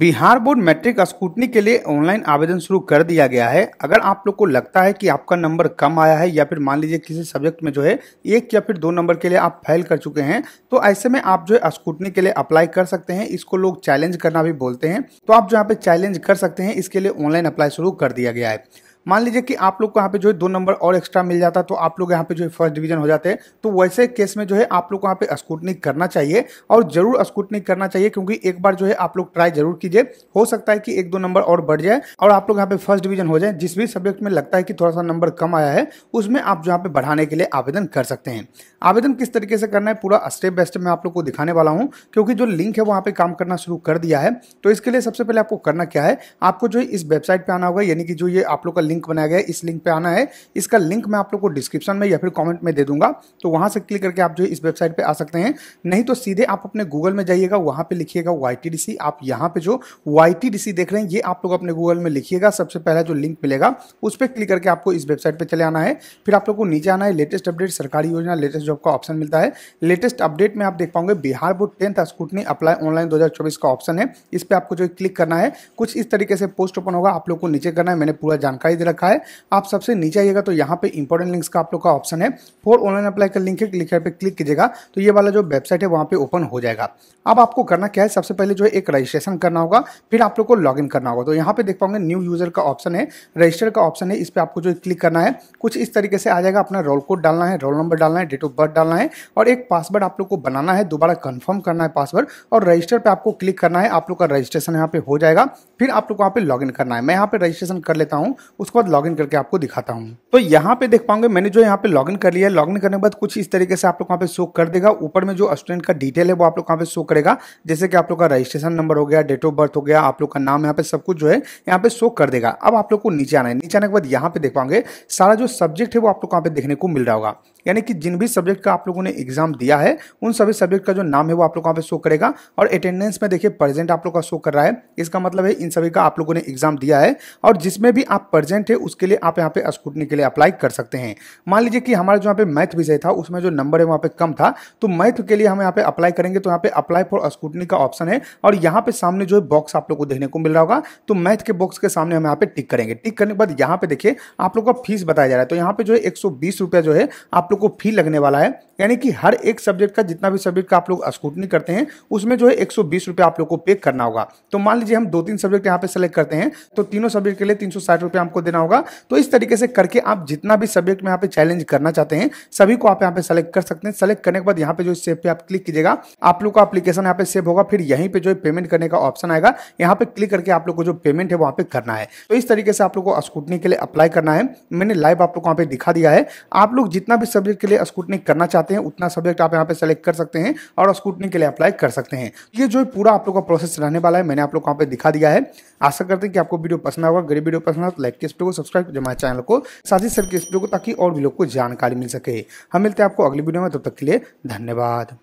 Bihar board matric scrutiny के लिए online आवेदन शुरू कर दिया गया है अगर आप लोग को लगता है कि आपका नंबर कम आया है या फिर मान लीजिए किसी सब्जेक्ट में जो है एक या फिर दो नंबर के लिए आप फेल कर चुके हैं तो ऐसे में आप जो है स्कूटनी के लिए अप्लाई कर सकते हैं इसको लोग चैलेंज करना भी बोलते हैं तो आप जो यहाँ पे चैलेंज कर सकते हैं इसके लिए ऑनलाइन अप्लाई शुरू कर दिया गया है मान लीजिए कि आप लोग को यहाँ पे जो है दो नंबर और एक्स्ट्रा मिल जाता तो आप लोग यहाँ पे जो है फर्स्ट डिवीजन हो जाते तो वैसे केस में जो है आप लोग को यहाँ पे स्कूटनिक करना चाहिए और जरूर स्कूटनिक करना चाहिए क्योंकि एक बार जो है आप लोग ट्राई जरूर कीजिए हो सकता है कि एक दो नंबर और बढ़ जाए और आप लोग यहाँ पे फर्स्ट डिवीजन हो जाए जिस भी सब्जेक्ट में लगता है कि थोड़ा सा नंबर कम आया है उसमें आप जो यहाँ पे बढ़ाने के लिए आवेदन कर सकते हैं आवेदन किस तरीके से करना है पूरा स्टेप बाय स्टेप मैं आप लोग को दिखाने वाला हूँ क्योंकि जो लिंक है वहाँ पे काम करना शुरू कर दिया है तो इसके लिए सबसे पहले आपको करना क्या है आपको जो है इस वेबसाइट पर आना होगा यानी कि जो ये आप लोग का लिंक बनाया गया है इस लिंक पे आना है इसका लिंक मैं आप लोग को डिस्क्रिप्शन में या फिर कमेंट में दे दूंगा तो वहां से क्लिक करके आप जो इस वेबसाइट पे आ सकते हैं नहीं तो सीधे आप अपने गूगल में जाइएगा वहां पे लिखिएगा वाई आप यहाँ पे जो वाई देख रहे हैं ये आप लोग अपने गूगल में लिखिएगा सबसे पहला जो लिंक मिलेगा उस पर क्लिक करके आपको इस वेबसाइट पर चले आना है फिर आप लोग को नीचे आना है लेटेस्ट अपडेट सरकारी योजना लेटेस्ट जॉब का ऑप्शन मिलता है लेटेस्ट अपडेट में आप देख पाओगे Bihar board tenth scrutiny apply online दो का ऑप्शन है इस पर आपको जो क्लिक करना है कुछ इस तरीके से पोस्ट ओपन होगा आप लोग को नीचे करना है मैंने पूरा जानकारी दे रखा है आप सबसे नीचे आइएगा तो यहाँ पे इंपॉर्टेंट लिंक्स का आप लोग का ऑप्शन है फॉर ऑनलाइन अप्लाई का लिंक है लिखे पे क्लिक कीजिएगा तो ये वाला जो वेबसाइट है वहाँ पे ओपन हो जाएगा अब आपको करना क्या है सबसे पहले जो है एक रजिस्ट्रेशन करना होगा फिर आप लोग को लॉग करना होगा तो यहाँ पे देख पाओगे न्यू यूजर का ऑप्शन है रजिस्टर का ऑप्शन है इस पर आपको जो क्लिक करना है कुछ इस तरीके से आ जाएगा अपना रोल कोड डालना है रोल नंबर डालना है डेट ऑफ बर्थ डालना है और एक पासवर्ड आप लोग को बनाना है दोबारा कन्फर्म करना है पासवर्ड और रजिस्टर पर आपको क्लिक करना है आप लोग का रजिस्ट्रेशन यहाँ पे हो जाएगा फिर आप लोग को यहाँ पे लॉग करना है मैं यहाँ पे रजिस्ट्रेशन कर लेता हूँ उसके उसके बाद लॉगिन करके आपको दिखाता हूँ तो यहाँ पे देख पाऊंगे मैंने जो यहाँ पे लॉगिन कर लिया है लॉगिन करने के बाद कुछ इस तरीके से आप लोग वहाँ पे शो कर देगा ऊपर में जो स्टूडेंट का डिटेल है वो आप लोग वहाँ पे शो करेगा जैसे कि आप लोग का रजिस्ट्रेशन नंबर हो गया डेट ऑफ बर्थ हो गया आप लोग का नाम यहाँ पे सब कुछ जो है यहाँ पे शो कर देगा अब आप लोग को नीचे आना है नीचे आने के बाद यहाँ पे देख पाओगे सारा जो सब्जेक्ट है वो आप लोग को यहाँ पे देखने को मिल रहा होगा यानी कि जिन भी सब्जेक्ट का आप लोगों ने एग्जाम दिया है उन सभी सब्जेक्ट का जो नाम है वो आप लोग वहाँ पे शो करेगा और अटेंडेंस में देखिए प्रेजेंट आप लोग का शो कर रहा है इसका मतलब है इन सभी का आप लोगों ने एग्जाम दिया है और जिसमें भी आप प्रेजेंट कंटेंट है उसके लिए आप यहाँ पे स्कूटनी के लिए अप्लाई कर सकते हैं मान लीजिए कि हमारा जो यहाँ पे मैथ विषय था उसमें जो नंबर है वहाँ पे कम था तो मैथ के लिए हम यहाँ पे अप्लाई करेंगे तो यहाँ पे अप्लाई फॉर स्कूटनी का ऑप्शन है और यहाँ पे सामने जो है बॉक्स आप लोग को देखने को मिल रहा होगा तो मैथ के बॉक्स के सामने हम यहाँ पे टिक करेंगे टिक करने के बाद यहाँ पे देखिए आप लोग का फीस बताया जा रहा है तो यहाँ पे जो है एक रुपया जो है आप लोग को फी लगने वाला है यानी कि हर एक सब्जेक्ट का जितना भी सब्जेक्ट का आप लोग स्कूटनी करते हैं उसमें जो है एक रुपया आप लोग को पे करना होगा तो मान लीजिए हम दो तीन सब्जेक्ट यहाँ पे सेलेक्ट करते हैं तो तीनों सब्जेक्ट के लिए तीन सौ साठ हमको दे देना होगा तो इस तरीके से करके आप जितना भी सब्जेक्ट में यहाँ पे चैलेंज करना चाहते हैं सभी को आप यहाँ पे सेलेक्ट कर सकते हैं सेलेक्ट करने के बाद यहाँ पे जो सेव पे आप क्लिक कीजिएगा आप लोग का अपलीकेशन यहाँ पे सेव होगा फिर यहीं पर जो पेमेंट करने का ऑप्शन आएगा यहाँ पे क्लिक करके आप लोग को जो पेमेंट है वहाँ पे करना है तो इस तरीके से आप लोग को स्कूटनी के लिए अप्लाई करना है मैंने लाइव आप लोग को यहाँ पे दिखा दिया है आप लोग जितना भी सब्जेक्ट के लिए स्कूटनी करना चाहते हैं उतना सब्जेक्ट आप यहाँ पे सेलेक्ट कर सकते हैं और स्कूटनी के लिए अप्लाई कर सकते हैं ये जो पूरा आप लोग का प्रोसेस रहने वाला है मैंने आप लोग को पे दिखा दिया है आशा करते हैं कि आपको वीडियो पसंद आएगा गरीब वीडियो पसंद आए तो लाइक किस वीडियो को सब्सक्राइब कर हमारे चैनल को साथ ही सबके इस वीडियो को ताकि और भी लोग को जानकारी मिल सके हम मिलते हैं आपको अगली वीडियो में तब तक के लिए धन्यवाद